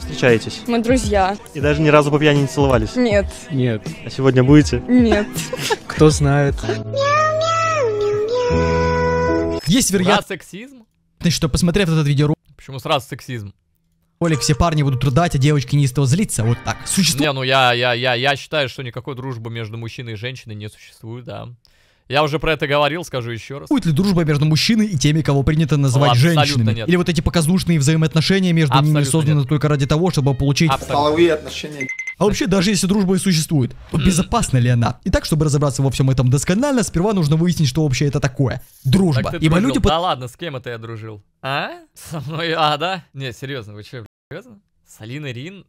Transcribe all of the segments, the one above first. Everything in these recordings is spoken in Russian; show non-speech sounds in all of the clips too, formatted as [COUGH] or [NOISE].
встречаетесь? Мы друзья. И даже ни разу по пьяни не целовались? Нет. Нет. А сегодня будете? Нет. Кто знает. Есть вероятность, сексизм? Ты что посмотрев этот видеоролик... Почему сразу сексизм? ролик все парни будут рыдать, а девочки неистово злиться. Вот так. Существует... Не, ну я, я, я, я считаю, что никакой дружбы между мужчиной и женщиной не существует, да. Я уже про это говорил, скажу еще раз. Будет ли дружба между мужчиной и теми, кого принято называть Абсолютно женщинами? Нет. Или вот эти показушные взаимоотношения между Абсолютно ними созданы нет. только ради того, чтобы получить... Половые отношения. А вообще, даже если дружба и существует, то безопасна ли она? Итак, чтобы разобраться во всем этом досконально, сперва нужно выяснить, что вообще это такое. Дружба. Так Ибо люди... Да ладно, с кем это я дружил? А? Со мной, а, да? Не, серьезно, вы че, серьезно? С Алиной Рин?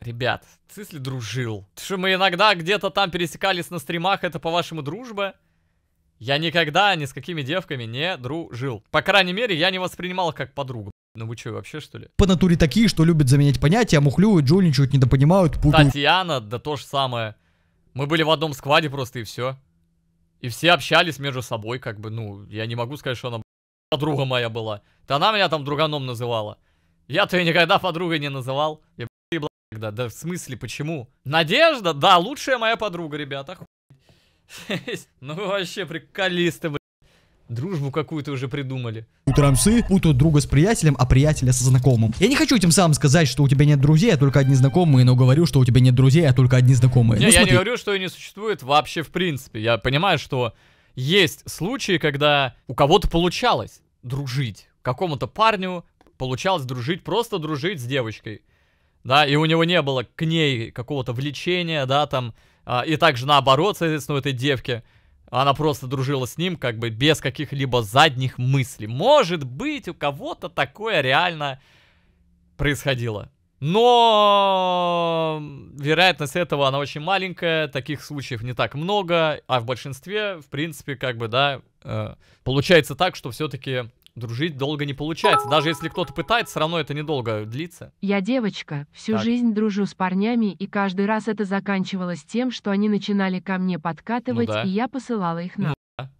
Ребят, в смысле дружил? Что мы иногда где-то там пересекались на стримах, это по-вашему дружба? Я никогда ни с какими девками не дружил. По крайней мере, я не воспринимал как подругу. Ну вы что, вообще что ли? По натуре такие, что любят заменять понятия, мухлюют, джульничают, недопонимают, путают. Татьяна, да то же самое. Мы были в одном скваде просто и все. И все общались между собой, как бы, ну, я не могу сказать, что она подруга моя была. Да она меня там друганом называла. Я-то ее никогда подругой не называл. Я тогда. Да в смысле, почему? Надежда, да, лучшая моя подруга, ребята. [LAUGHS] Ну вообще приколисты, блядь. Дружбу какую-то уже придумали. Утром сы путают друга с приятелем, а приятеля со знакомым. Я не хочу тем самым сказать, что у тебя нет друзей, а только одни знакомые, но говорю, что у тебя нет друзей, а только одни знакомые. Не, ну, я смотри. не говорю, что и не существует вообще в принципе. Я понимаю, что есть случаи, когда у кого-то получалось дружить. Какому-то парню получалось дружить, просто дружить с девочкой. Да, и у него не было к ней какого-то влечения, да, там а, и также наоборот, соответственно, у этой девки. Она просто дружила с ним, как бы без каких-либо задних мыслей. Может быть, у кого-то такое реально происходило. Но вероятность этого, она очень маленькая, таких случаев не так много, а в большинстве, в принципе, как бы, да, э, получается так, что все-таки Дружить долго не получается. Даже если кто-то пытается, все равно это недолго длится. Я девочка, всю так. жизнь дружу с парнями, и каждый раз это заканчивалось тем, что они начинали ко мне подкатывать, ну да. и я посылала их на. Ну да.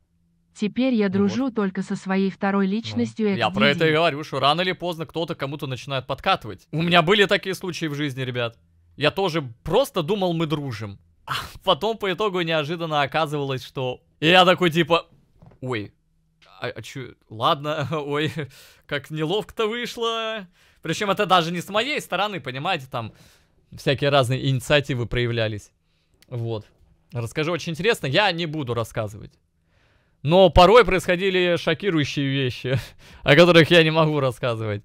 Теперь я ну дружу вот. только со своей второй личностью. Ну, я про это и говорю, что рано или поздно кто-то кому-то начинает подкатывать. У меня были такие случаи в жизни, ребят. Я тоже просто думал, мы дружим. А потом по итогу неожиданно оказывалось, что... И я такой типа... Ой, а, а чё, ладно, [LAUGHS] ой, как неловко-то вышло. Причем это даже не с моей стороны, понимаете, там всякие разные инициативы проявлялись. Вот. Расскажу очень интересно, я не буду рассказывать. Но порой происходили шокирующие вещи, [LAUGHS] о которых я не могу рассказывать.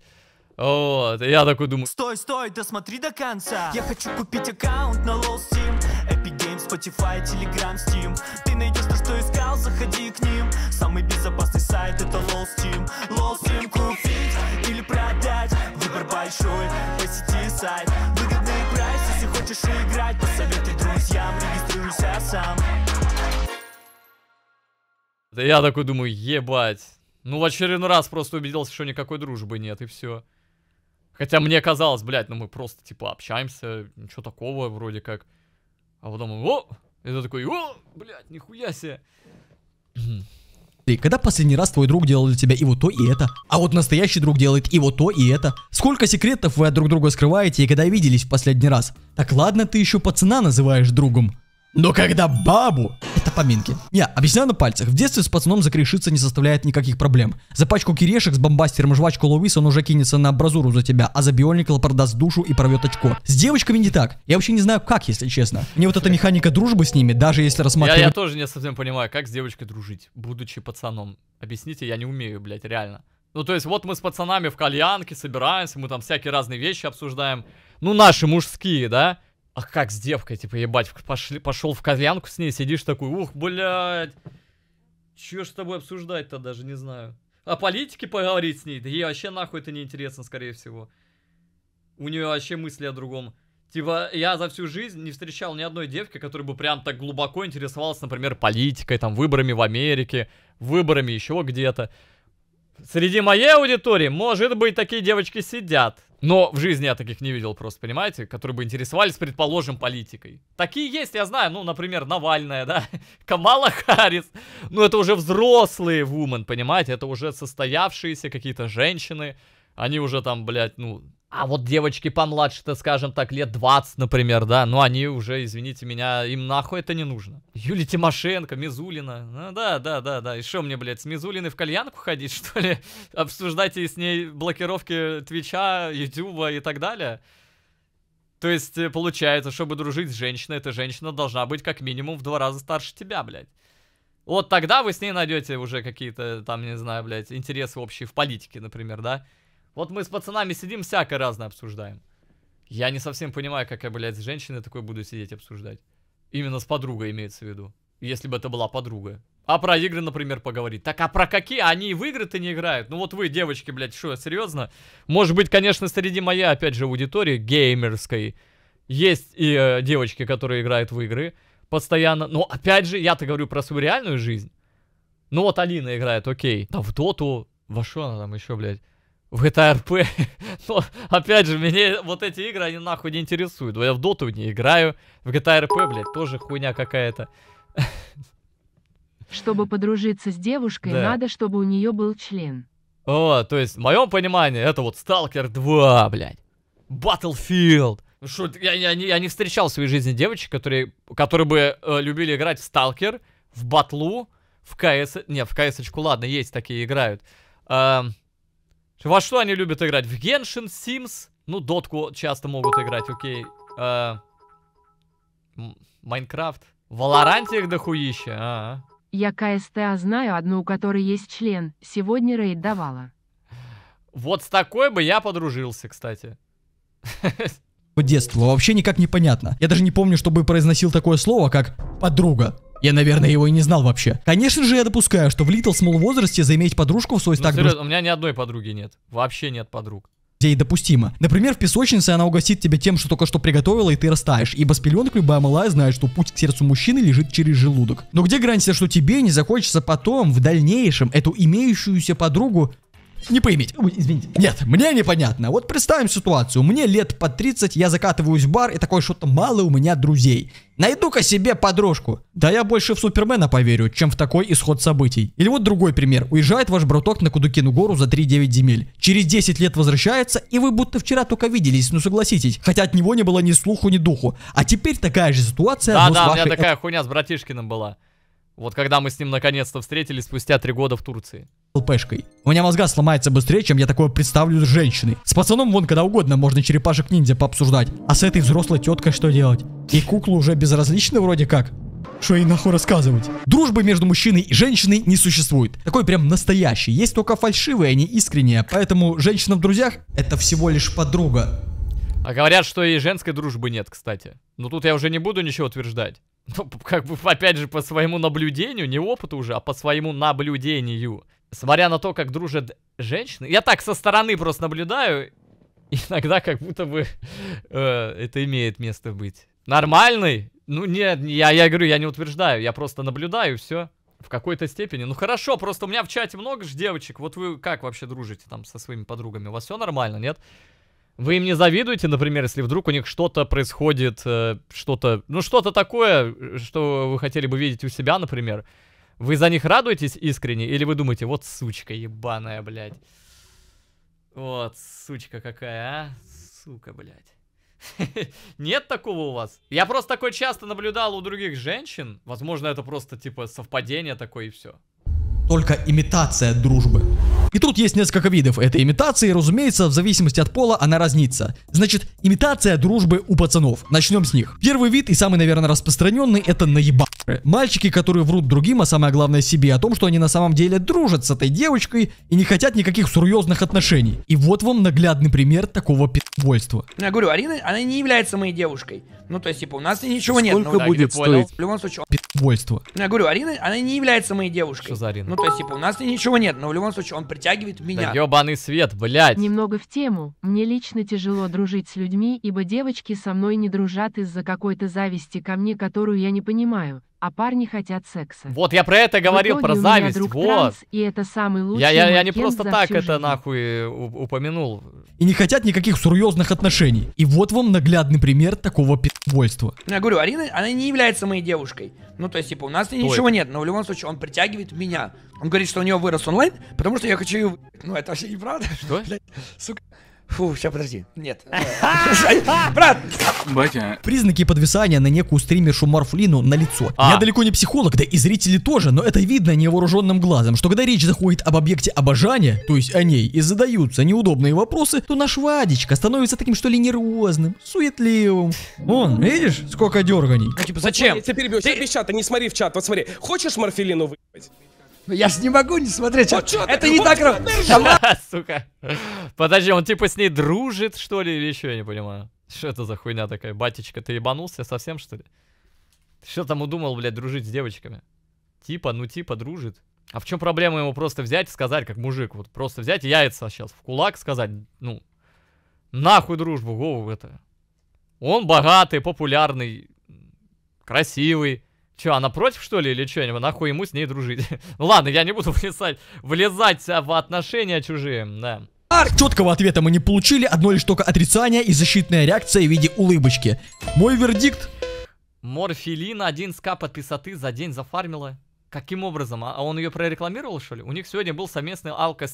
Вот, я такой думаю... Стой, стой, досмотри до конца! Я хочу купить аккаунт на LoL Steam, Epic Games, Spotify, Telegram, Steam. Ты найдешь то, что искал сериал, заходи к ним Самый безопасный сайт это Лол Steam Лол Steam купить или продать Выбор большой, посети сайт Выгодный прайс, если хочешь играть Посоветуй друзьям, регистрируйся сам да я такой думаю, ебать. Ну, в очередной раз просто убедился, что никакой дружбы нет, и все. Хотя мне казалось, блядь, ну мы просто, типа, общаемся, ничего такого вроде как. А потом, о! Это такой, о, блядь, нихуя себе. Ты когда последний раз твой друг делал для тебя и вот то, и это? А вот настоящий друг делает и вот то, и это. Сколько секретов вы от друг друга скрываете и когда виделись в последний раз? Так ладно ты еще пацана называешь другом. Но когда бабу... Это поминки. Не, объясняю на пальцах. В детстве с пацаном закрешиться не составляет никаких проблем. За пачку кирешек с бомбастером и жвачку Луис он уже кинется на абразуру за тебя, а за бионикл продаст душу и порвет очко. С девочками не так. Я вообще не знаю как, если честно. Мне вот эта механика дружбы с ними, даже если рассматривать... Я, я тоже не совсем понимаю, как с девочкой дружить, будучи пацаном. Объясните, я не умею, блядь, реально. Ну, то есть, вот мы с пацанами в кальянке собираемся, мы там всякие разные вещи обсуждаем. Ну, наши мужские, да? А как с девкой, типа, ебать, пошли, пошел в кальянку с ней, сидишь такой, ух, блядь. Чё ж с тобой обсуждать-то даже, не знаю. О а политике поговорить с ней? Да ей вообще нахуй это неинтересно, скорее всего. У нее вообще мысли о другом. Типа, я за всю жизнь не встречал ни одной девки, которая бы прям так глубоко интересовалась, например, политикой, там, выборами в Америке, выборами еще где-то. Среди моей аудитории, может быть, такие девочки сидят. Но в жизни я таких не видел просто, понимаете? Которые бы интересовались, предположим, политикой. Такие есть, я знаю, ну, например, Навальная, да? [LAUGHS] Камала Харрис. Ну, это уже взрослые вумен, понимаете? Это уже состоявшиеся какие-то женщины. Они уже там, блядь, ну, а вот девочки помладше-то, скажем так, лет 20, например, да, ну они уже, извините меня, им нахуй это не нужно. Юлия Тимошенко, Мизулина, ну да, да, да, да, и что мне, блядь, с Мизулиной в кальянку ходить, [LAUGHS] что ли? Обсуждать с ней блокировки Твича, Ютуба и так далее? То есть, э, получается, чтобы дружить с женщиной, эта женщина должна быть как минимум в два раза старше тебя, блядь. Вот тогда вы с ней найдете уже какие-то, там, не знаю, блядь, интересы общие в политике, например, да? Вот мы с пацанами сидим, всякое разное обсуждаем. Я не совсем понимаю, как я, блядь, с женщиной такой буду сидеть обсуждать. Именно с подругой имеется в виду. Если бы это была подруга. А про игры, например, поговорить. Так, а про какие? Они и в игры-то не играют. Ну вот вы, девочки, блядь, что, серьезно? Может быть, конечно, среди моей, опять же, аудитории геймерской есть и э, девочки, которые играют в игры постоянно. Но, опять же, я-то говорю про свою реальную жизнь. Ну вот Алина играет, окей. Да в доту, во что она там еще, блядь? в GTA RP. [LAUGHS] Но, опять же, мне вот эти игры, они нахуй не интересуют. Я в доту не играю. В GTA RP, блядь, тоже хуйня какая-то. [LAUGHS] Чтобы подружиться с девушкой, да. надо, чтобы у нее был член. О, то есть, в моем понимании, это вот Stalker 2, блядь. Battlefield. Шо, ну я, я, я не встречал в своей жизни девочек, которые, которые бы э, любили играть в Сталкер, в Батлу, в КС... Не, в КС-очку, ладно, есть такие играют. Эм, во что они любят играть? В Геншин, Sims? Ну, дотку часто могут играть, окей. А, Майнкрафт. В Валоранте их дохуища. А -а. Я КСТА знаю одну, у которой есть член. Сегодня рейд давала. Вот с такой бы я подружился, кстати. Детство вообще никак не понятно. Я даже не помню, чтобы произносил такое слово, как «подруга». Я, наверное, его и не знал вообще. Конечно же, я допускаю, что в Little Small возрасте заиметь подружку в свой ну, стак... друж... у меня ни одной подруги нет. Вообще нет подруг где и допустимо. Например, в песочнице она угостит тебя тем, что только что приготовила, и ты растаешь. Ибо с пеленок любая малая знает, что путь к сердцу мужчины лежит через желудок. Но где граница, что тебе не захочется потом, в дальнейшем, эту имеющуюся подругу не поймите. Ой, извините. Нет, мне непонятно. Вот представим ситуацию. Мне лет по 30, я закатываюсь в бар, и такое что-то мало у меня друзей. Найду-ка себе подружку. Да я больше в Супермена поверю, чем в такой исход событий. Или вот другой пример. Уезжает ваш браток на Кудукину гору за 3-9 земель. Через 10 лет возвращается, и вы будто вчера только виделись, ну согласитесь. Хотя от него не было ни слуху, ни духу. А теперь такая же ситуация. Да-да, да, у меня такая хуйня с братишкиным была. Вот когда мы с ним наконец-то встретились спустя три года в Турции. ЛПшкой. У меня мозга сломается быстрее, чем я такое представлю с женщиной. С пацаном вон когда угодно можно черепашек-ниндзя пообсуждать. А с этой взрослой теткой что делать? И куклу уже безразлично вроде как. Что ей нахуй рассказывать? Дружбы между мужчиной и женщиной не существует. Такой прям настоящий. Есть только фальшивые, они а искренние. Поэтому женщина в друзьях это всего лишь подруга. А говорят, что и женской дружбы нет, кстати. Но ну тут я уже не буду ничего утверждать. Ну, как бы, опять же, по своему наблюдению, не опыту уже, а по своему наблюдению. Смотря на то, как дружат женщины. Я так со стороны просто наблюдаю. [LAUGHS] Иногда как будто бы э, это имеет место быть. Нормальный? Ну, нет, я, я говорю, я не утверждаю. Я просто наблюдаю, все. В какой-то степени. Ну, хорошо, просто у меня в чате много же девочек. Вот вы как вообще дружите там со своими подругами? У вас все нормально, нет? Нет. Вы им не завидуете, например, если вдруг у них что-то происходит, э, что-то, ну что-то такое, э, что вы хотели бы видеть у себя, например? Вы за них радуетесь искренне или вы думаете, вот сучка ебаная, блядь? Вот сучка какая, а? Сука, блядь. [LAUGHS] Нет такого у вас? Я просто такое часто наблюдал у других женщин. Возможно, это просто типа совпадение такое и все. Только имитация дружбы. И тут есть несколько видов этой имитации, разумеется, в зависимости от пола она разнится. Значит, имитация дружбы у пацанов. Начнем с них. Первый вид и самый, наверное, распространенный, это наеба. Мальчики, которые врут другим, а самое главное себе, о том, что они на самом деле дружат с этой девочкой и не хотят никаких серьезных отношений. И вот вам наглядный пример такого пи***вольства. Я говорю, Арина, она не является моей девушкой. Ну, то есть, типа, у нас ничего Сколько нет. Сколько ну, да, будет стоить? В любом случае, он... Пи***вольство. Я говорю, Арина, она не является моей девушкой. Что за Арина? Ну, то есть, типа, у нас ничего нет, но в любом случае, он притягивает меня. Да ебаный свет, блядь. Немного в тему. Мне лично тяжело дружить с людьми, ибо девочки со мной не дружат из-за какой-то зависти ко мне, которую я не понимаю а парни хотят секса. Вот я про это говорил, про зависть, друг вот. Транс, и это самый лучший я, я, я не просто так это жизнь. нахуй упомянул. И не хотят никаких серьезных отношений. И вот вам наглядный пример такого пи***вольства. Я говорю, Арина, она не является моей девушкой. Ну, то есть, типа, у нас Кто ничего нет, но в любом случае он притягивает меня. Он говорит, что у него вырос онлайн, потому что я хочу ее... Ну, это вообще неправда. Что? [LAUGHS] Блядь, сука. Фу, сейчас подожди. Нет. [LAUGHS] Брат! Батя. Признаки подвисания на некую стримершу Марфлину на лицо. А. Я далеко не психолог, да и зрители тоже, но это видно невооруженным глазом, что когда речь заходит об объекте обожания, то есть о ней, и задаются неудобные вопросы, то наш Вадичка становится таким что ли нервозным, суетливым. Вон, видишь, сколько дерганий. Ну, типа, зачем? Ты перебьешь, ты... не смотри в чат, вот смотри. Хочешь Марфелину выебать? Ну, я же не могу не смотреть. Ну, а вот а, это ты, не так ровно. Сука. Подожди, он типа с ней дружит, что ли, или еще, я не понимаю. Что это за хуйня такая? Батечка, ты ебанулся совсем, что ли? что там удумал, блядь, дружить с девочками? Типа, ну типа, дружит. А в чем проблема ему просто взять и сказать, как мужик, вот просто взять яйца сейчас в кулак сказать, ну, нахуй дружбу, голову это. Он богатый, популярный, красивый. Че, она против, что ли, или что? Нахуй ему с ней дружить. [LAUGHS] Ладно, я не буду влезать, влезать в отношения чужие, да. Четкого ответа мы не получили, одно лишь только отрицание и защитная реакция в виде улыбочки. Мой вердикт. Морфилина 1к подписоты за день зафармила. Каким образом? А он ее прорекламировал, что ли? У них сегодня был совместный алко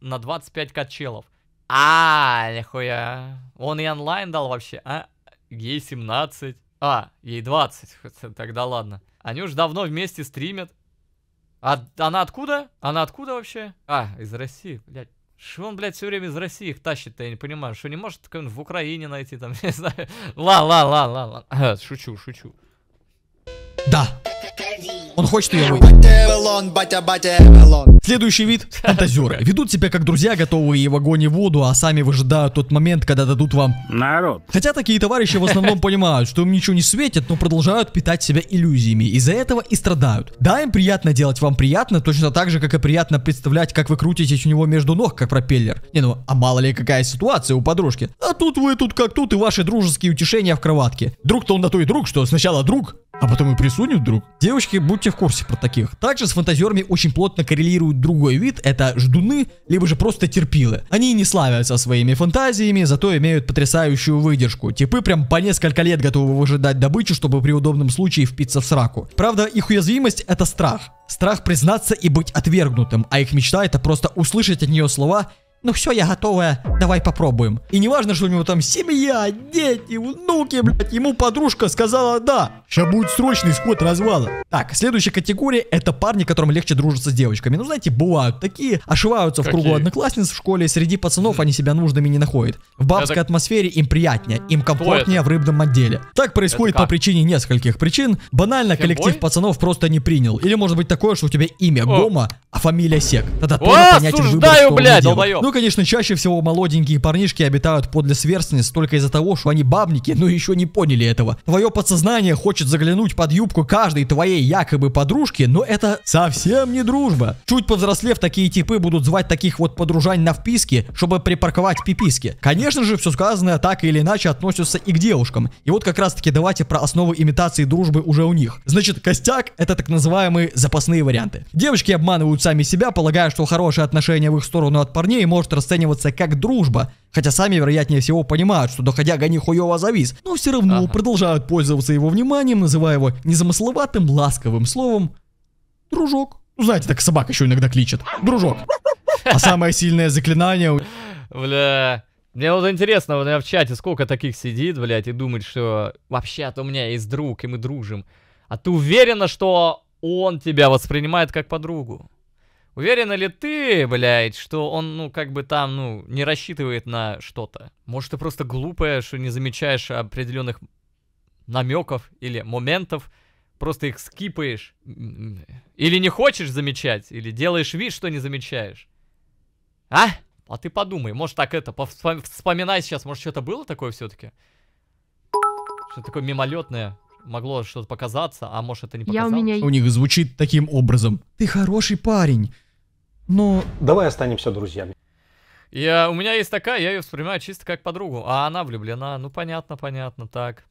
на 25 качелов. А, нихуя. Он и онлайн дал вообще, а? Гей 17. А, ей 20. [LAUGHS] Тогда ладно. Они уж давно вместе стримят. А она откуда? Она откуда вообще? А, из России, блядь. Что он, блядь, все время из России их тащит-то, я не понимаю. Что не может в Украине найти там, [LAUGHS] не знаю. Ла-ла-ла-ла-ла. Шучу, шучу. Да, он хочет ее выйти. Следующий вид – фантазеры. Ведут себя как друзья, готовые в огонь и воду, а сами выжидают тот момент, когда дадут вам народ. Хотя такие товарищи в основном [LAUGHS] понимают, что им ничего не светит, но продолжают питать себя иллюзиями. Из-за этого и страдают. Да, им приятно делать вам приятно, точно так же, как и приятно представлять, как вы крутитесь у него между ног, как пропеллер. Не, ну, а мало ли какая ситуация у подружки. А тут вы тут как тут и ваши дружеские утешения в кроватке. Друг-то он на то и друг, что сначала друг, а потом и присунет вдруг. Девочки, будьте в курсе про таких. Также с фантазерами очень плотно коррелирует другой вид, это ждуны, либо же просто терпилы. Они не славятся своими фантазиями, зато имеют потрясающую выдержку. Типы прям по несколько лет готовы выжидать добычу, чтобы при удобном случае впиться в сраку. Правда, их уязвимость это страх. Страх признаться и быть отвергнутым, а их мечта это просто услышать от нее слова ну все, я готовая, давай попробуем. И не важно, что у него там семья, дети, внуки, блядь, ему подружка сказала да. Сейчас будет срочный исход развала. Так, следующая категория это парни, которым легче дружиться с девочками. Ну знаете, бывают такие, ошиваются Какие? в кругу одноклассниц в школе, среди пацанов они себя нужными не находят. В бабской это... атмосфере им приятнее, им комфортнее в рыбном отделе. Так происходит по причине нескольких причин. Банально Фембой? коллектив пацанов просто не принял. Или может быть такое, что у тебя имя О. Гома, а фамилия Сек. Тогда О, тоже понятен выбор, что блядь, он делал. Ну ну, конечно, чаще всего молоденькие парнишки обитают подле сверстниц только из-за того, что они бабники, но еще не поняли этого. Твое подсознание хочет заглянуть под юбку каждой твоей якобы подружки, но это совсем не дружба. Чуть повзрослев, такие типы будут звать таких вот подружань на вписке, чтобы припарковать пиписки. Конечно же, все сказанное так или иначе относится и к девушкам. И вот как раз таки давайте про основы имитации дружбы уже у них. Значит, костяк это так называемые запасные варианты. Девочки обманывают сами себя, полагая, что хорошие отношения в их сторону от парней может может расцениваться как дружба, хотя сами, вероятнее всего, понимают, что доходяга нихуёво завис, но все равно ага. продолжают пользоваться его вниманием, называя его незамысловатым ласковым словом «дружок». Ну, знаете, так собак еще иногда кличет. «Дружок». А самое сильное заклинание... Бля... Мне вот интересно, у меня в чате сколько таких сидит, блядь, и думает, что вообще-то у меня есть друг, и мы дружим. А ты уверена, что он тебя воспринимает как подругу? Уверена ли ты, блядь, что он, ну, как бы там, ну, не рассчитывает на что-то? Может, ты просто глупая, что не замечаешь определенных намеков или моментов, просто их скипаешь? Или не хочешь замечать, или делаешь вид, что не замечаешь? А? А ты подумай, может так это, вспоминай сейчас, может что-то было такое все-таки? Что такое мимолетное? Могло что-то показаться, а может это не показалось? Я у, меня... у них звучит таким образом. Ты хороший парень. Ну, давай останемся друзьями. Я, у меня есть такая, я ее воспринимаю чисто как подругу. А она влюблена, ну понятно, понятно, так.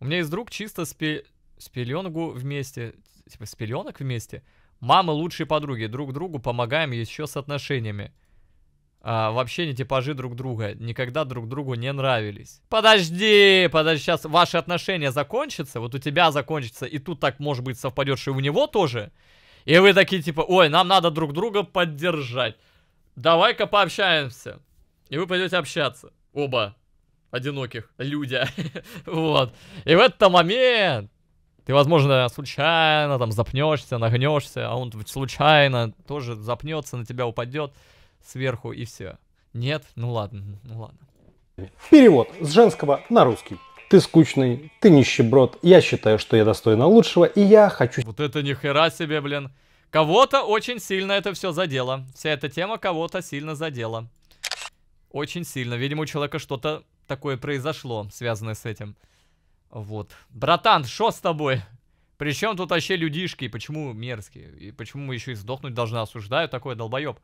У меня есть друг чисто с, пе, с пеленгу вместе, типа с пеленок вместе. Мамы лучшие подруги, друг другу помогаем еще с отношениями. А, вообще не типажи друг друга, никогда друг другу не нравились. Подожди, подожди, сейчас ваши отношения закончатся, вот у тебя закончится, и тут так, может быть, совпадет, что и у него тоже. И вы такие типа, ой, нам надо друг друга поддержать. Давай-ка пообщаемся. И вы пойдете общаться. Оба одиноких люди. [LAUGHS] вот. И в этот момент ты, возможно, случайно там запнешься, нагнешься, а он случайно тоже запнется, на тебя упадет сверху и все. Нет? Ну ладно, ну ладно. Перевод с женского на русский ты скучный, ты нищеброд, я считаю, что я достойна лучшего, и я хочу... Вот это нихера себе, блин. Кого-то очень сильно это все задело. Вся эта тема кого-то сильно задела. Очень сильно. Видимо, у человека что-то такое произошло, связанное с этим. Вот. Братан, что с тобой? Причем тут вообще людишки? Почему мерзкие? И почему еще и сдохнуть должна? Осуждаю такое, долбоеб.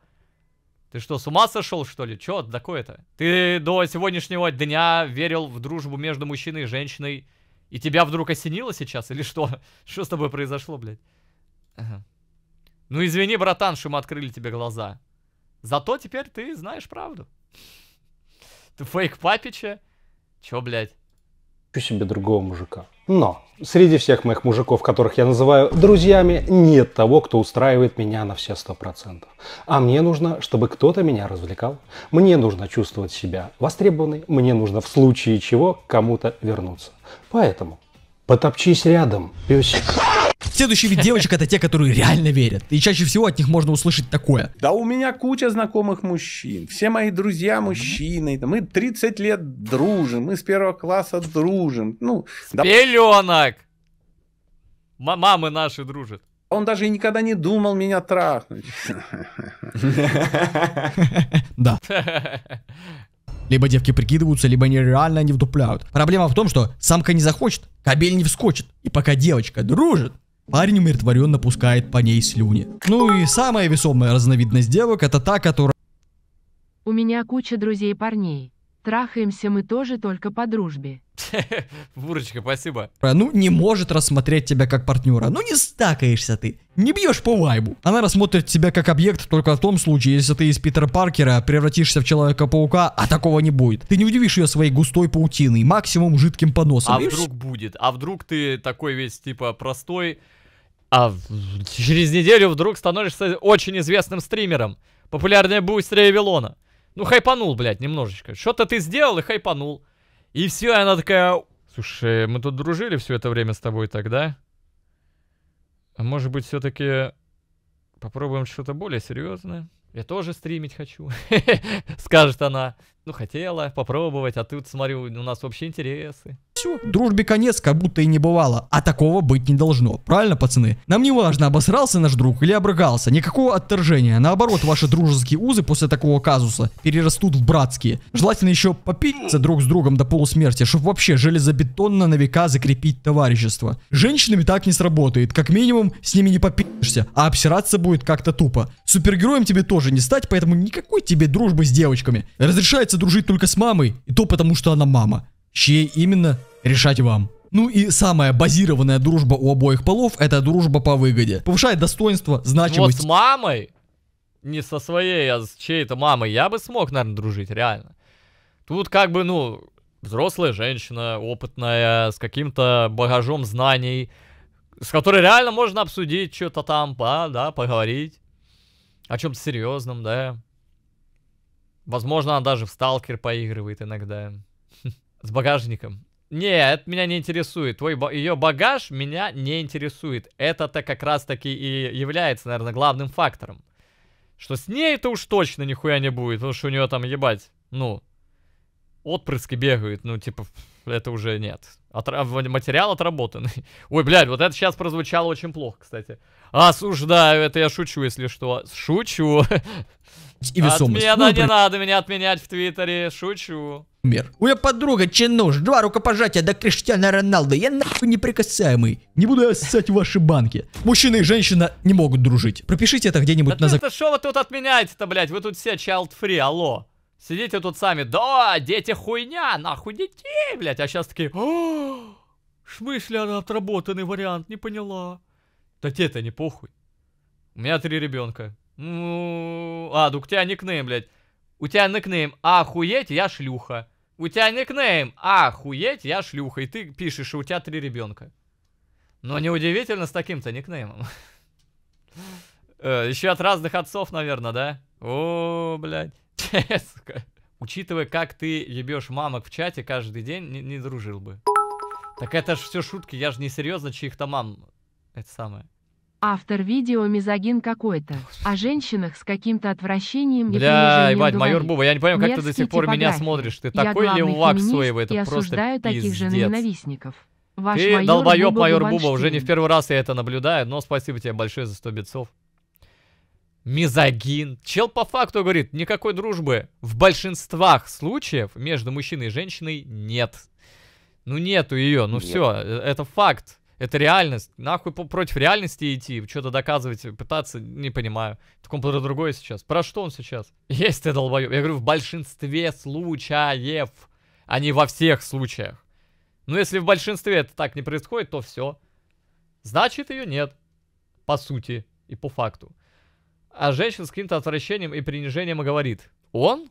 Ты что, с ума сошел, что ли? Че такое-то? Ты до сегодняшнего дня верил в дружбу между мужчиной и женщиной, и тебя вдруг осенило сейчас, или что? [LAUGHS] Что с тобой произошло, блядь? Ага. Ну извини, братан, что мы открыли тебе глаза. Зато теперь ты знаешь правду. Ты фейк папича. Че, блядь? ищу себе другого мужика. Но среди всех моих мужиков, которых я называю друзьями, нет того, кто устраивает меня на все сто процентов. А мне нужно, чтобы кто-то меня развлекал. Мне нужно чувствовать себя востребованной. Мне нужно в случае чего кому-то вернуться. Поэтому потопчись рядом, песик. Следующий вид девочек это те, которые реально верят. И чаще всего от них можно услышать такое. Да у меня куча знакомых мужчин. Все мои друзья мужчины. Мы 30 лет дружим. Мы с первого класса дружим. Ну, пеленок! М- мамы наши дружат. Он даже никогда не думал меня трахнуть. [LAUGHS] Да. Либо девки прикидываются, либо они реально не вдупляют. Проблема в том, что самка не захочет, кабель не вскочит. И пока девочка дружит, Парень умиротворенно пускает по ней слюни. Ну и самая весомая разновидность девок это та, которая... У меня куча друзей парней. Трахаемся мы тоже только по дружбе. [LAUGHS] Бурочка, спасибо. Ну, не может рассмотреть тебя как партнера. Ну, не стакаешься ты. Не бьешь по вайбу. Она рассмотрит тебя как объект только в том случае, если ты из Питера Паркера превратишься в Человека-паука, а такого не будет. Ты не удивишь ее своей густой паутиной, максимум жидким поносом. А вдруг будет? А вдруг ты такой весь, типа, простой, а через неделю вдруг становишься очень известным стримером. популярная быстрее Вилона. Ну, хайпанул, блядь, немножечко. Что-то ты сделал и хайпанул. И все, она такая... Слушай, мы тут дружили все это время с тобой тогда. А может быть, все-таки попробуем что-то более серьезное? Я тоже стримить хочу, [LAUGHS] скажет она. Ну, хотела попробовать, а тут, смотрю, у нас вообще интересы. Все, дружбе конец, как будто и не бывало. А такого быть не должно. Правильно, пацаны? Нам не важно, обосрался наш друг или обрыгался. Никакого отторжения. Наоборот, ваши дружеские узы после такого казуса перерастут в братские. Желательно еще попиться друг с другом до полусмерти, чтобы вообще железобетонно на века закрепить товарищество. С женщинами так не сработает. Как минимум, с ними не попишешься, а обсираться будет как-то тупо. Супергероем тебе тоже не стать, поэтому никакой тебе дружбы с девочками. Разрешается получается дружить только с мамой, и то потому, что она мама. Чьей именно, решать вам. Ну и самая базированная дружба у обоих полов, это дружба по выгоде. Повышает достоинство, значимость. Вот с мамой? Не со своей, а с чьей-то мамой. Я бы смог, наверное, дружить, реально. Тут как бы, ну, взрослая женщина, опытная, с каким-то багажом знаний, с которой реально можно обсудить что-то там, да, поговорить. О чем-то серьезном, да. Возможно, она даже в сталкер поигрывает иногда. С багажником. Не, это меня не интересует. Твой ее багаж меня не интересует. Это-то как раз-таки и является, наверное, главным фактором. Что с ней-то уж точно нихуя не будет, потому что у нее там, ебать, ну, отпрыски бегают, ну, типа, это уже нет. От, материал отработанный. [LAUGHS] Ой, блядь, вот это сейчас прозвучало очень плохо, кстати. Осуждаю, это я шучу, если что. Шучу. И весомость. Отмена, ну, не при... надо меня отменять в Твиттере, шучу. Умер. У меня подруга чинуш, два рукопожатия до Криштиана Роналду, я нахуй неприкасаемый. Не буду я ссать ваши банки. Мужчина и женщина не могут дружить. Пропишите это где-нибудь да на зак... что вы тут отменяете-то, блядь? Вы тут все child-free, алло. Сидите тут сами, да, дети хуйня, нахуй детей, блядь. А сейчас такие, шмышляно отработанный вариант, не поняла. Да тебе-то не похуй. У меня три ребенка. Ну, а, да у тебя никнейм, блядь. У тебя никнейм «Охуеть, я шлюха». У тебя никнейм «Охуеть, я шлюха». И ты пишешь, что у тебя три ребенка. Но неудивительно с таким-то никнеймом. [LAUGHS] Э, Еще от разных отцов, наверное, да? О, блядь. [LAUGHS] Учитывая, как ты ебешь мамок в чате каждый день, не, не дружил бы. Так это ж все шутки, я же не серьезно чьих-то мам это самое. Автор видео мизогин какой-то. О женщинах с каким-то отвращением и Бля, ебать, майор Буба, я не понимаю, как ты до сих пор меня смотришь. Ты такой ли левак соевый, это просто осуждаю таких же ненавистников. ты майор долбоеб, майор Буба, уже не в первый раз я это наблюдаю, но спасибо тебе большое за 100 битцов. Мизогин. Чел по факту говорит, никакой дружбы в большинствах случаев между мужчиной и женщиной нет. Ну нету ее, ну нет. все, э, это факт. Это реальность. Нахуй против реальности идти, что-то доказывать, пытаться, не понимаю. Это компьютер другой сейчас. Про что он сейчас? Есть ты долбоеб. Я говорю, в большинстве случаев, а не во всех случаях. Но ну, если в большинстве это так не происходит, то все. Значит, ее нет. По сути и по факту. А женщина с каким-то отвращением и принижением говорит. Он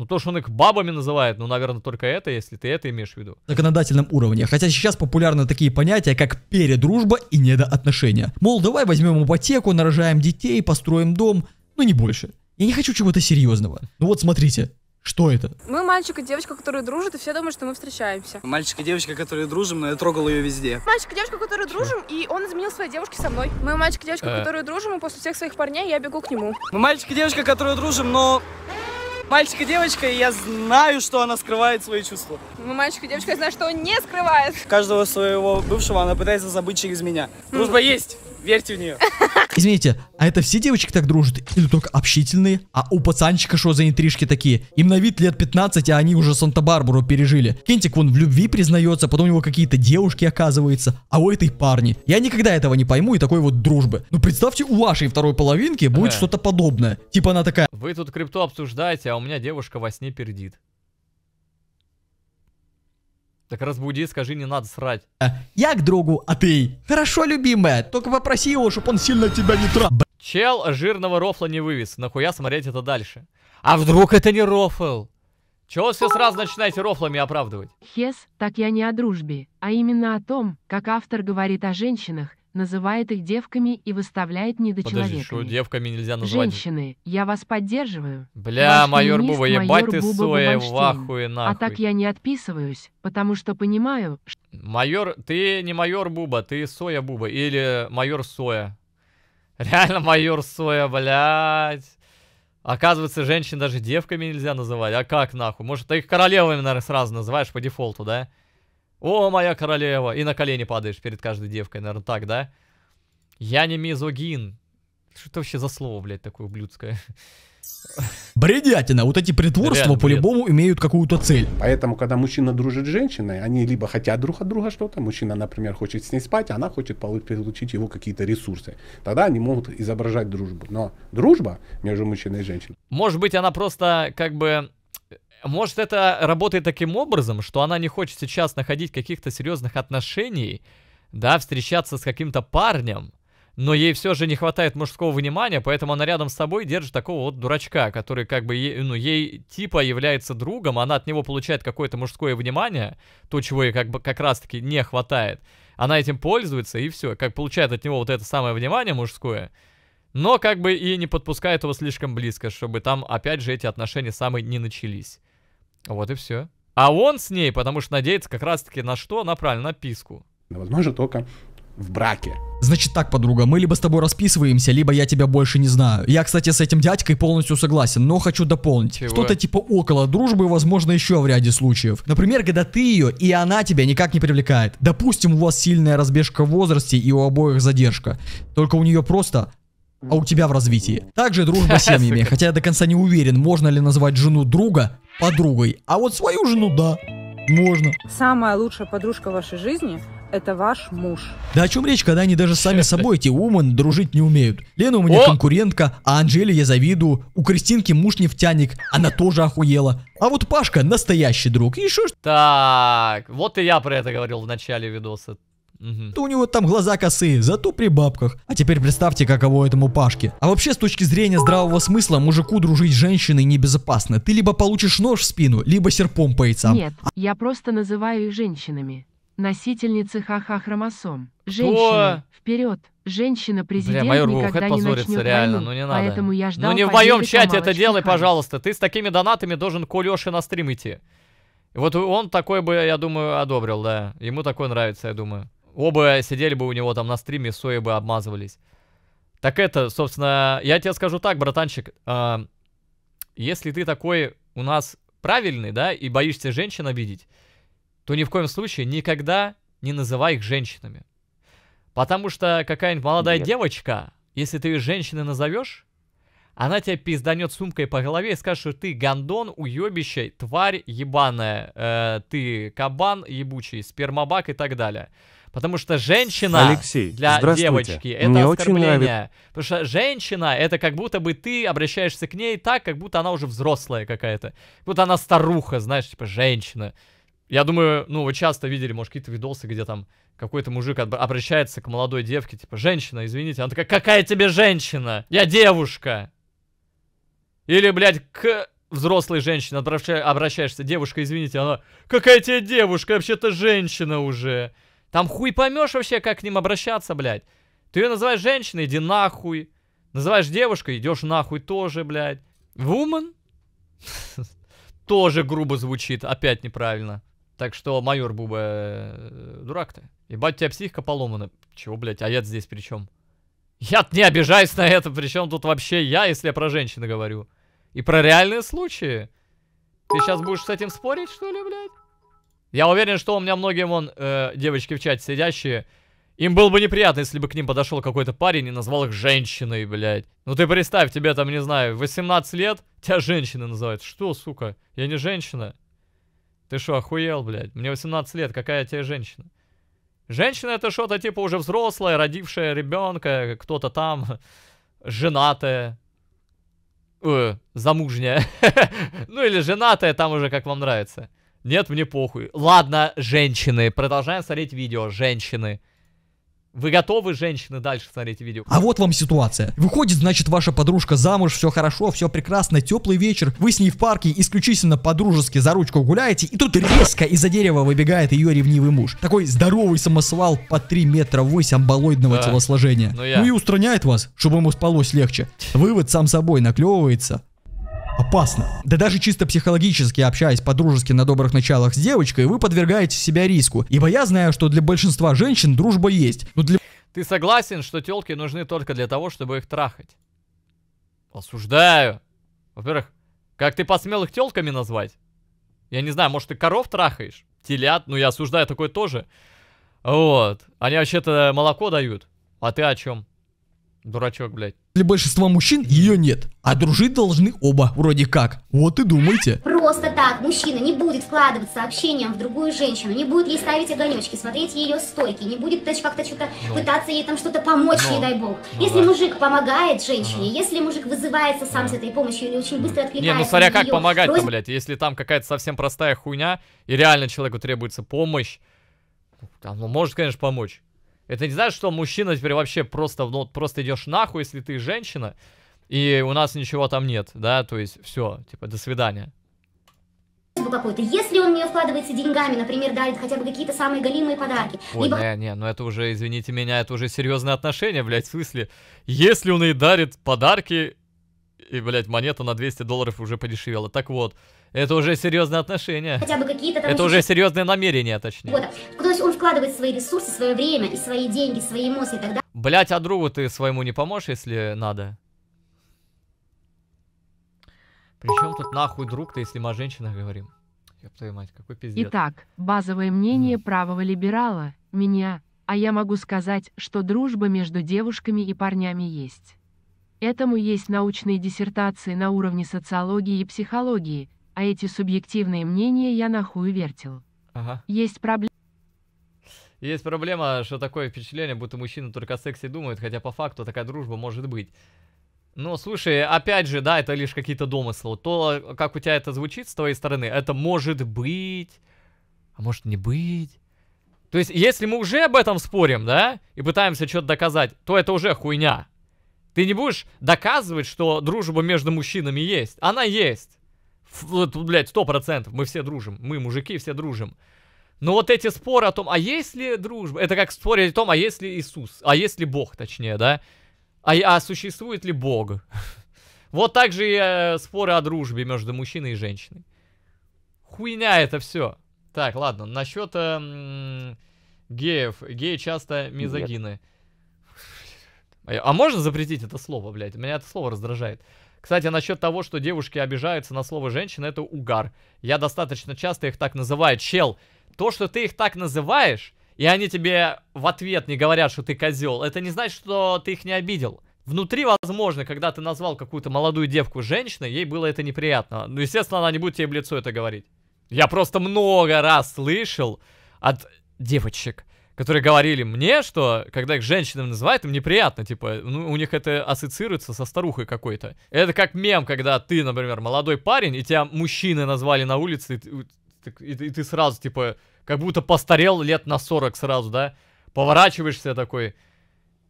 ну, то, что он их бабами называет, ну, наверное, только это, если ты это имеешь в виду. На законодательном уровне. Хотя сейчас популярны такие понятия, как передружба и недоотношения. Мол, давай возьмем ипотеку, нарожаем детей, построим дом, ну не больше. Я не хочу чего-то серьезного. Ну вот смотрите, что это? Мы мальчик и девочка, которые дружат, и все думают, что мы встречаемся. Мальчик и девочка, которые дружим, но я трогал ее везде. Мальчик и девочка, которые дружим, и он изменил своей девушке со мной. Мы мальчик и девочка, э. которые дружим, и после всех своих парней я бегу к нему. Мы мальчик и девочка, которые дружим, но мальчик и девочка, и я знаю, что она скрывает свои чувства. Ну, мальчик и девочка, я знаю, что он не скрывает. Каждого своего бывшего она пытается забыть через меня. Дружба есть! Верьте в нее. [LAUGHS] Извините, а это все девочки так дружат? Или только общительные? А у пацанчика что за интрижки такие? Им на вид лет 15, а они уже Санта-Барбару пережили. Кентик вон в любви признается, потом у него какие-то девушки оказываются, а у этой парни. Я никогда этого не пойму и такой вот дружбы. Ну представьте, у вашей второй половинки будет ага. что-то подобное. Типа она такая... Вы тут крипту обсуждаете, а у меня девушка во сне пердит. Так разбуди, скажи, не надо срать. Э, я к другу, а ты? Хорошо, любимая, только попроси его, чтобы он сильно тебя не трал. Чел жирного рофла не вывез, нахуя смотреть это дальше? А вдруг это не рофл? Чего все сразу начинаете рофлами оправдывать? Хес, так я не о дружбе, а именно о том, как автор говорит о женщинах, называет их девками и выставляет недочеловеками. Подожди, что девками нельзя называть? Женщины, я вас поддерживаю. Бля, Ваш майор Буба, ебать майор ты Буба соя, в ахуе, а нахуй. А так я не отписываюсь, потому что понимаю... Что... Майор, ты не майор Буба, ты соя Буба, или майор соя. [LAUGHS] Реально майор соя, блядь. Оказывается, женщин даже девками нельзя называть. А как нахуй? Может, ты их королевами, наверное, сразу называешь по дефолту, да? О, моя королева! И на колени падаешь перед каждой девкой, наверное, так, да? Я не мизогин. Что это вообще за слово, блядь, такое ублюдское? Бредятина. Вот эти притворства по-любому имеют какую-то цель. Поэтому, когда мужчина дружит с женщиной, они либо хотят друг от друга что-то, мужчина, например, хочет с ней спать, а она хочет получить его какие-то ресурсы. Тогда они могут изображать дружбу. Но дружба между мужчиной и женщиной... Может быть, она просто как бы может, это работает таким образом, что она не хочет сейчас находить каких-то серьезных отношений, да, встречаться с каким-то парнем, но ей все же не хватает мужского внимания, поэтому она рядом с собой держит такого вот дурачка, который как бы ей, ну, ей типа является другом, она от него получает какое-то мужское внимание, то, чего ей как бы как раз-таки не хватает. Она этим пользуется, и все, как получает от него вот это самое внимание мужское, но как бы и не подпускает его слишком близко, чтобы там опять же эти отношения самые не начались. Вот и все. А он с ней, потому что надеется как раз-таки на что? На правильно, на писку. Возможно, только в браке. Значит так, подруга, мы либо с тобой расписываемся, либо я тебя больше не знаю. Я, кстати, с этим дядькой полностью согласен, но хочу дополнить. Что-то типа около дружбы, возможно, еще в ряде случаев. Например, когда ты ее и она тебя никак не привлекает. Допустим, у вас сильная разбежка в возрасте и у обоих задержка. Только у нее просто а у тебя в развитии. Также дружба с семьями, [LAUGHS] хотя я до конца не уверен, можно ли назвать жену друга подругой, а вот свою жену да, можно. Самая лучшая подружка вашей жизни это ваш муж. Да о чем речь, когда они даже сами собой, эти уман, дружить не умеют. Лена у меня о! конкурентка, а Анжели я завидую. У Кристинки муж нефтяник, она тоже охуела. А вот Пашка настоящий друг, еще что? Так, вот и я про это говорил в начале видоса. Угу. То у него там глаза косые, зато при бабках. А теперь представьте, каково этому Пашке. А вообще, с точки зрения здравого смысла, мужику дружить с женщиной небезопасно. Ты либо получишь нож в спину, либо серпом по яйцам. Нет, я просто называю их женщинами. Носительницы ха-ха хромосом. Женщина, вперед. Женщина-президент Бля, майор, никогда не начнет реально, войну, ну не надо. поэтому я ну ждал... Ну не в моем чате это делай, Харрис. пожалуйста. Ты с такими донатами должен к Лёше на стрим идти. Вот он такой бы, я думаю, одобрил, да. Ему такое нравится, я думаю. Оба сидели бы у него там на стриме, сои бы обмазывались. Так это, собственно, я тебе скажу так, братанчик. Э, если ты такой у нас правильный, да, и боишься женщин обидеть, то ни в коем случае никогда не называй их женщинами. Потому что какая-нибудь молодая Нет. девочка, если ты ее женщиной назовешь, она тебя пизданет сумкой по голове и скажет, что ты гандон, уебище, тварь ебаная, э, ты кабан ебучий, спермобак и так далее. Потому что женщина Алексей, для девочки это Мне оскорбление. Очень нравится. Потому что женщина это как будто бы ты обращаешься к ней так, как будто она уже взрослая какая-то. Как будто она старуха, знаешь, типа женщина. Я думаю, ну, вы часто видели, может, какие-то видосы, где там какой-то мужик обращается к молодой девке, типа, женщина, извините. Она такая, какая тебе женщина? Я девушка. Или, блядь, к взрослой женщине обращаешься, девушка, извините, она, какая тебе девушка, вообще-то женщина уже. Там хуй поймешь вообще, как к ним обращаться, блядь. Ты ее называешь женщиной, иди нахуй. Называешь девушкой, идешь нахуй тоже, блядь. Вумен? [LAUGHS] Тоже грубо звучит, опять неправильно. Так что, майор Буба, э, дурак ты. Ебать, у тебя психика поломана. Чего, блядь, а я здесь при чем? я не обижаюсь на это, причем тут вообще я, если я про женщины говорю. И про реальные случаи. Ты сейчас будешь с этим спорить, что ли, блядь? Я уверен, что у меня многие вон э, девочки в чате сидящие. Им было бы неприятно, если бы к ним подошел какой-то парень и назвал их женщиной, блядь. Ну ты представь, тебе там, не знаю, 18 лет, тебя женщины называют. Что, сука, я не женщина? Ты что, охуел, блядь? Мне 18 лет, какая я тебе женщина? Женщина это что-то типа уже взрослая, родившая ребенка, кто-то там, женатая. Э, замужняя. [LAUGHS] ну или женатая, там уже как вам нравится. Нет, мне похуй. Ладно, женщины. Продолжаем смотреть видео. Женщины. Вы готовы, женщины, дальше смотреть видео? А вот вам ситуация. Выходит, значит, ваша подружка замуж, все хорошо, все прекрасно, теплый вечер, вы с ней в парке исключительно по-дружески за ручку гуляете, и тут резко из-за дерева выбегает ее ревнивый муж. Такой здоровый самосвал по 3 метра 8 амбалоидного да. телосложения. Ну, я... ну и устраняет вас, чтобы ему спалось легче. Вывод сам собой наклевывается опасно. Да даже чисто психологически, общаясь по-дружески на добрых началах с девочкой, вы подвергаете себя риску. Ибо я знаю, что для большинства женщин дружба есть, но для... Ты согласен, что телки нужны только для того, чтобы их трахать? Осуждаю. Во-первых, как ты посмел их телками назвать? Я не знаю, может ты коров трахаешь? Телят? Ну я осуждаю такое тоже. Вот. Они вообще-то молоко дают. А ты о чем? Дурачок, блядь. Для большинства мужчин ее нет, а дружить должны оба, вроде как. Вот и думайте. Просто так мужчина не будет вкладывать сообщением в другую женщину, не будет ей ставить огонечки, смотреть ее стойки, не будет как-то что-то ну. пытаться ей там что-то помочь, ну. не дай бог. Ну, если да. мужик помогает женщине, ага. если мужик вызывается сам да. с этой помощью или очень быстро откликается Не, ну смотря как помогать-то, просьб... блядь, если там какая-то совсем простая хуйня, и реально человеку требуется помощь, оно ну, ну, может, конечно, помочь. Это не значит, что мужчина теперь вообще просто, ну, просто идешь нахуй, если ты женщина, и у нас ничего там нет, да, то есть все, типа, до свидания какой-то. Если он не вкладывается деньгами, например, дарит хотя бы какие-то самые голимые подарки. Ой, либо... не, не, ну это уже, извините меня, это уже серьезные отношения, блядь, в смысле. Если он ей дарит подарки, и, блядь, монета на 200 долларов уже подешевела. Так вот, это уже серьезные отношения. Хотя бы какие-то там... Это уже серьезные намерения, точнее. Вот. Ну, то есть он вкладывает свои ресурсы, свое время, и свои деньги, свои эмоции и так далее. Блять, а другу ты своему не поможешь, если надо? Причем тут нахуй друг-то, если мы о женщинах говорим? Ёб твою мать, какой пиздец. Итак, базовое мнение mm. правого либерала, меня, а я могу сказать, что дружба между девушками и парнями есть. Этому есть научные диссертации на уровне социологии и психологии, а эти субъективные мнения я нахуй вертел. Ага. Есть проблема. Есть проблема, что такое впечатление, будто мужчины только о сексе думают, хотя по факту такая дружба может быть. Ну, слушай, опять же, да, это лишь какие-то домыслы. То, как у тебя это звучит с твоей стороны, это может быть, а может не быть. То есть, если мы уже об этом спорим, да, и пытаемся что-то доказать, то это уже хуйня. Ты не будешь доказывать, что дружба между мужчинами есть. Она есть. Ф, блядь, сто процентов. Мы все дружим. Мы, мужики, все дружим. Но вот эти споры о том, а есть ли дружба, это как споры о том, а есть ли Иисус, а есть ли Бог, точнее, да? А, а существует ли Бог? [LAUGHS] Вот так же и э, споры о дружбе между мужчиной и женщиной. Хуйня это все. Так, ладно, насчет э, эм, геев. Геи часто мизогины. Нет. А можно запретить это слово, блядь? Меня это слово раздражает. Кстати, насчет того, что девушки обижаются на слово «женщина», это угар. Я достаточно часто их так называю. Чел, то, что ты их так называешь, и они тебе в ответ не говорят, что ты козел, это не значит, что ты их не обидел. Внутри, возможно, когда ты назвал какую-то молодую девку женщиной, ей было это неприятно. Ну, естественно, она не будет тебе в лицо это говорить. Я просто много раз слышал от девочек, которые говорили мне, что когда их женщинами называют, им неприятно, типа, ну, у них это ассоциируется со старухой какой-то. Это как мем, когда ты, например, молодой парень, и тебя мужчины назвали на улице, и, ты, и, и ты сразу, типа, как будто постарел лет на 40 сразу, да? Поворачиваешься такой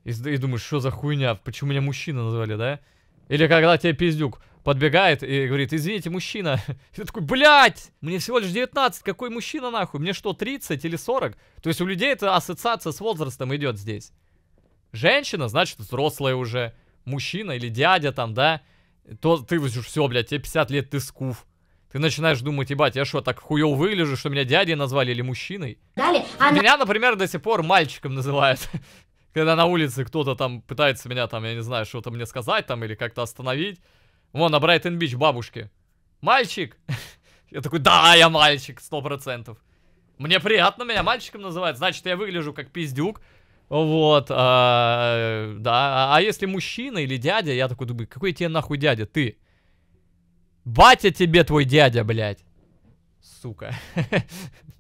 и, и думаешь, что за хуйня, почему меня мужчина назвали, да? Или когда тебе пиздюк, подбегает и говорит, извините, мужчина. [LAUGHS] я такой, блядь, мне всего лишь 19, какой мужчина нахуй? Мне что, 30 или 40? То есть у людей эта ассоциация с возрастом идет здесь. Женщина, значит, взрослая уже. Мужчина или дядя там, да? То ты уже все, блядь, тебе 50 лет, ты скуф. Ты начинаешь думать, ебать, я что, так хуёв выгляжу, что меня дядей назвали или мужчиной? Далее, она... А меня, например, до сих пор мальчиком называют [LAUGHS] когда на улице кто-то там пытается меня там, я не знаю, что-то мне сказать там или как-то остановить, Вон, на Брайтон-Бич бабушки. Мальчик! [LAUGHS] Я такой, да, я мальчик, сто процентов. Мне приятно, меня мальчиком называют, значит, я выгляжу как пиздюк. Вот, а, да, а если мужчина или дядя, я такой думаю, какой тебе нахуй дядя, ты? Батя тебе твой дядя, блядь. Сука.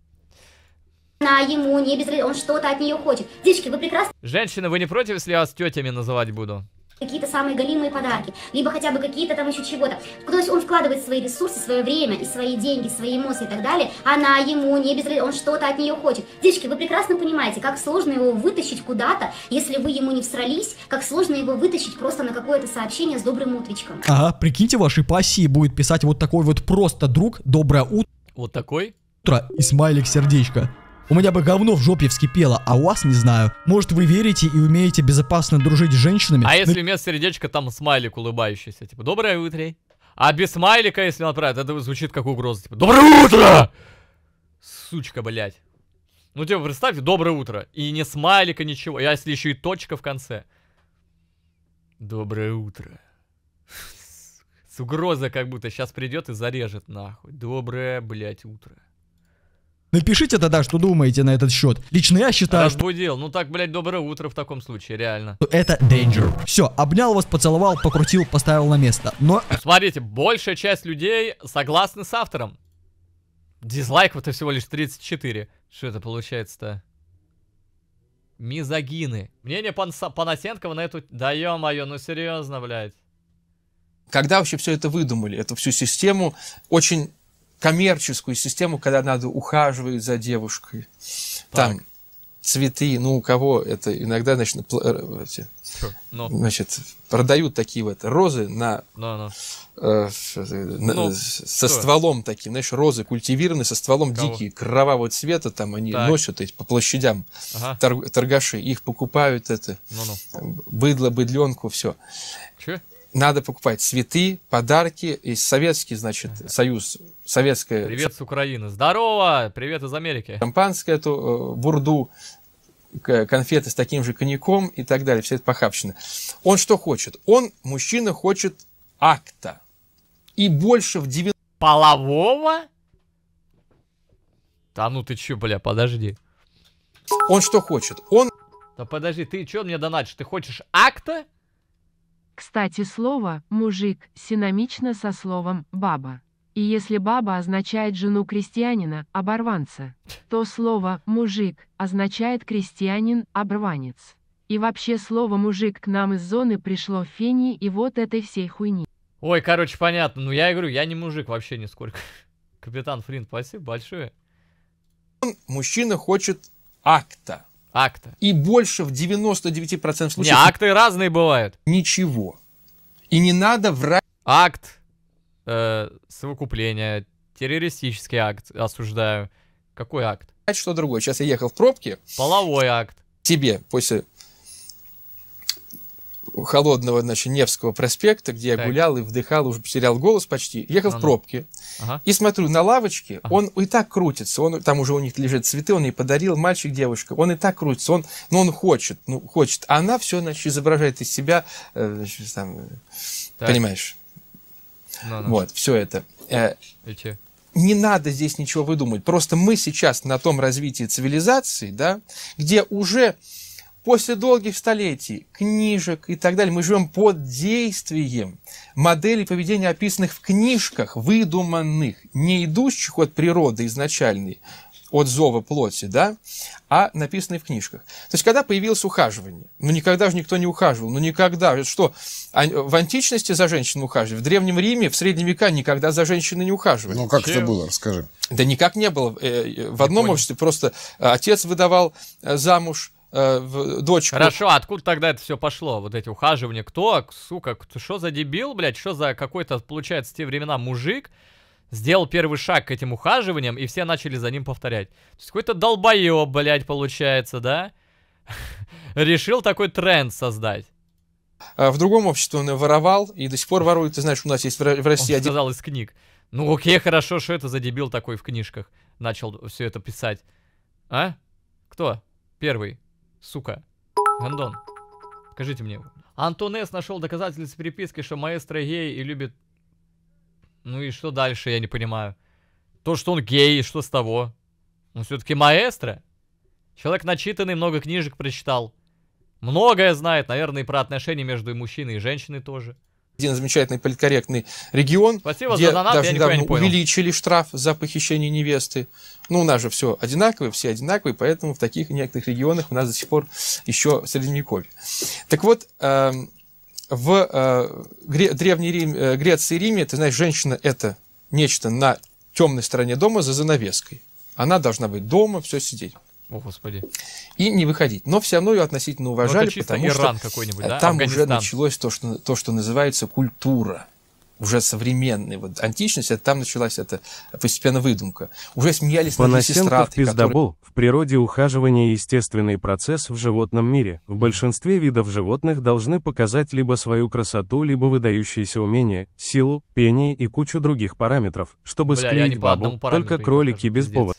[LAUGHS] На ему не без... он что-то от нее хочет. Девочки, вы прекрасно... Женщина, вы не против, если я вас тетями называть буду? какие-то самые голимые подарки, либо хотя бы какие-то там еще чего-то. То есть он вкладывает свои ресурсы, свое время и свои деньги, свои эмоции и так далее. Она ему не без... Он что-то от нее хочет. Девочки, вы прекрасно понимаете, как сложно его вытащить куда-то, если вы ему не всрались, как сложно его вытащить просто на какое-то сообщение с добрым утречком. Ага, прикиньте, вашей пассии будет писать вот такой вот просто друг «Доброе утро». Вот такой? Утро и смайлик сердечко. У меня бы говно в жопе вскипело, а у вас не знаю. Может, вы верите и умеете безопасно дружить с женщинами? А но... Ну если вместо сердечка там смайлик улыбающийся, типа, доброе утро. А без смайлика, если отправить, это звучит как угроза, типа, доброе утро! Сучка, блядь. Ну, типа, представьте, доброе утро. И не смайлика, ничего. А если еще и точка в конце. Доброе утро. С угрозой как будто сейчас придет и зарежет нахуй. Доброе, блядь, утро. Напишите тогда, что думаете на этот счет. Лично я считаю, Разбудил. Что... Ну так, блядь, доброе утро в таком случае, реально. Это danger. Все, обнял вас, поцеловал, покрутил, поставил на место. Но... Смотрите, большая часть людей согласны с автором. дизлайков это всего лишь 34. Что это получается-то? Мизогины. Мнение Панасенкова на эту... Да ё-моё, ну серьезно, блядь. Когда вообще все это выдумали, эту всю систему, очень коммерческую систему, когда надо ухаживать за девушкой. Так. Там цветы, ну у кого это иногда, значит, э, эти, no. значит продают такие вот розы на, no, no. Э, э, на no. Ну, со Что? стволом таким, знаешь, розы культивированные со стволом кого? дикие, кровавого цвета, там они так. носят эти по площадям ага. торг, торгаши, их покупают это no, ну, no. Ну. быдло, быдленку, все. Че? надо покупать цветы, подарки. И Советский, значит, Союз, Советская... Привет с Украины. Здорово! Привет из Америки. Шампанское, эту бурду, конфеты с таким же коньяком и так далее. Все это похабщина. Он что хочет? Он, мужчина, хочет акта. И больше в 90... Полового? Да ну ты чё, бля, подожди. Он что хочет? Он... Да подожди, ты чё мне донатишь? Ты хочешь акта? Кстати, слово «мужик» синонимично со словом «баба». И если баба означает жену крестьянина, оборванца, то слово «мужик» означает крестьянин, оборванец. И вообще слово «мужик» к нам из зоны пришло в Фении и вот этой всей хуйни. Ой, короче, понятно. Ну, я и говорю, я не мужик вообще нисколько. [LAUGHS] Капитан Флинт, спасибо большое. Мужчина хочет акта. Акты. И больше в 99% случаев... Не, акты разные бывают. Ничего. И не надо врать... Акт э, совокупления, террористический акт осуждаю. Какой акт? Что другое. Сейчас я ехал в пробке. Половой акт. Тебе после холодного, значит, Невского проспекта, где так. я гулял и вдыхал, уже потерял голос почти, ехал ну, в ну. пробке. Ага. И смотрю, на лавочке ага. он и так крутится, он, там уже у них лежат цветы, он ей подарил, мальчик, девочка он и так крутится, он, но ну, он хочет, ну, хочет. А она все, значит, изображает из себя, э, значит, там, э, так. понимаешь? Ну, ну. Вот, все это. Эти не надо здесь ничего выдумывать. Просто мы сейчас на том развитии цивилизации, да, где уже После долгих столетий книжек и так далее мы живем под действием моделей поведения, описанных в книжках, выдуманных, не идущих от природы изначальной, от зова плоти, да, а написанной в книжках. То есть, когда появилось ухаживание, ну никогда же никто не ухаживал, ну никогда, что, а в античности за женщину ухаживали, в Древнем Риме, в Среднем века никогда за женщиной не ухаживали. Ну как Че? это было, расскажи. Да никак не было. Э, в одном обществе просто отец выдавал э, замуж э, в, дочку. Хорошо, а откуда тогда это все пошло? Вот эти ухаживания, кто, сука, что за дебил, блядь, что за какой-то, получается, в те времена мужик, сделал первый шаг к этим ухаживаниям, и все начали за ним повторять. То есть какой-то долбоеб, блядь, получается, да? [LAUGHS] Решил такой тренд создать. А, в другом обществе он воровал и до сих пор ворует. Ты знаешь, у нас есть в России... Он сказал один... из книг. Ну окей, хорошо, что это за дебил такой в книжках начал все это писать. А? Кто? Первый. Сука. Гандон. Скажите мне. Антон С. нашел доказательства переписки, что маэстро гей и любит... Ну и что дальше, я не понимаю. То, что он гей, что с того? Он все-таки маэстро? Человек начитанный, много книжек прочитал. Многое знает, наверное, и про отношения между мужчиной и женщиной тоже один замечательный политкорректный регион, Спасибо где за донат, даже недавно не увеличили штраф за похищение невесты. Ну, у нас же все одинаковые, все одинаковые, поэтому в таких некоторых регионах у нас до сих пор еще средневековье. Так вот, эм, в э, Гре- Древней Рим, э, Греции и Риме, ты знаешь, женщина – это нечто на темной стороне дома за занавеской. Она должна быть дома, все сидеть. О, Господи. И не выходить. Но все равно ее относительно ну, уважали, это потому Иран что э, какой-нибудь, да? там Афганистан. уже началось то что, то, что называется культура уже современной вот античность. это там началась эта постепенно выдумка. Уже смеялись над Лесистраты, пиздобол. Которые... В природе ухаживание естественный процесс в животном мире. В большинстве видов животных должны показать либо свою красоту, либо выдающиеся умения, силу, пение и кучу других параметров, чтобы Бля, склеить бабу, только кролики без повода.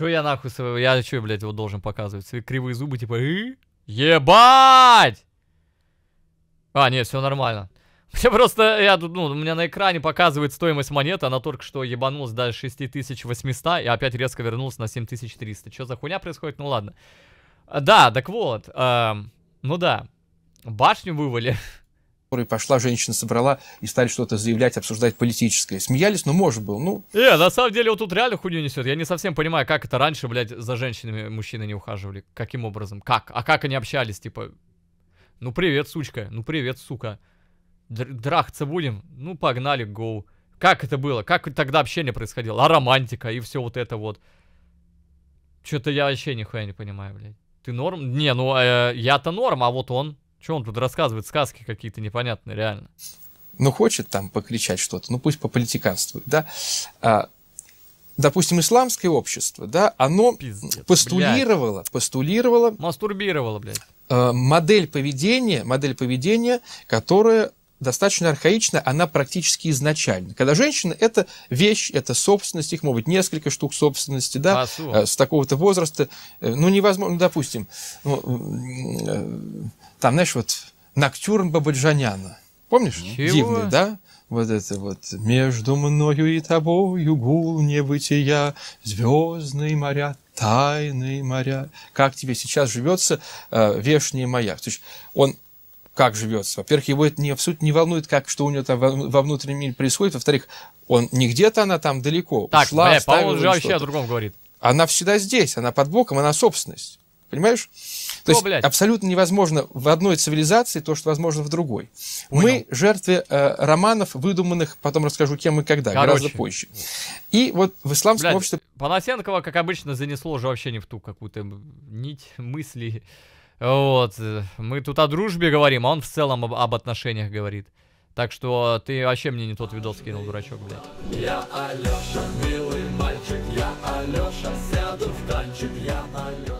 Что я нахуй своего? Я что, блядь, его должен показывать? Свои кривые зубы, типа, и? Ебать! А, нет, все нормально. [LAUGHS] Мне просто, я тут, ну, у меня на экране показывает стоимость монеты, она только что ебанулась до 6800 и опять резко вернулась на 7300. Что за хуйня происходит? Ну ладно. Да, так вот, эм, ну да, башню вывали. [LAUGHS] которой пошла женщина, собрала и стали что-то заявлять, обсуждать политическое. Смеялись, но ну, может был. Ну. Э, на самом деле, вот тут реально хуйню несет. Я не совсем понимаю, как это раньше, блядь, за женщинами мужчины не ухаживали. Каким образом? Как? А как они общались? Типа, ну привет, сучка, ну привет, сука. Др драхаться будем? Ну погнали, гоу. Как это было? Как тогда общение происходило? А романтика и все вот это вот. Что-то я вообще нихуя не понимаю, блядь. Ты норм? Не, ну э, я-то норм, а вот он Че он тут рассказывает сказки какие-то непонятные, реально? Ну, хочет там покричать что-то, ну пусть пополитиканствует, да. А, допустим, исламское общество, да, оно Пиздец, постулировало, блядь. постулировало... Мастурбировало, блядь. Э, модель поведения, модель поведения, которая достаточно архаична, она практически изначально. Когда женщина – это вещь, это собственность, их может быть несколько штук собственности, да, а, э, с такого-то возраста, э, ну, невозможно, ну, допустим, ну, э, там, знаешь, вот Ноктюрн Бабаджаняна, помнишь? Чего? Дивный, да? вот это вот «Между мною и тобою гул небытия, звездные моря, тайные моря». Как тебе сейчас живется э, вешний маяк? То есть он как живется. Во-первых, его это не, в суть не волнует, как что у него там во, во внутреннем мире происходит. Во-вторых, он не где-то она там далеко. Так, ушла, бля, Павел уже вообще о другом говорит. Она всегда здесь, она под боком, она собственность. Понимаешь? То О, ну, есть блядь. абсолютно невозможно в одной цивилизации то, что возможно в другой. Понял. Мы жертвы э, романов, выдуманных, потом расскажу, кем и когда, Короче. гораздо позже. И вот в исламском блядь, обществе... Панасенкова, как обычно, занесло уже вообще не в ту какую-то нить мысли вот, э, мы тут о дружбе говорим, а он в целом об, об отношениях говорит. Так что ты вообще мне не тот видос скинул, дурачок, блядь. Я Алёша, милый мальчик, я Алёша, сяду в танчик, я Алёша.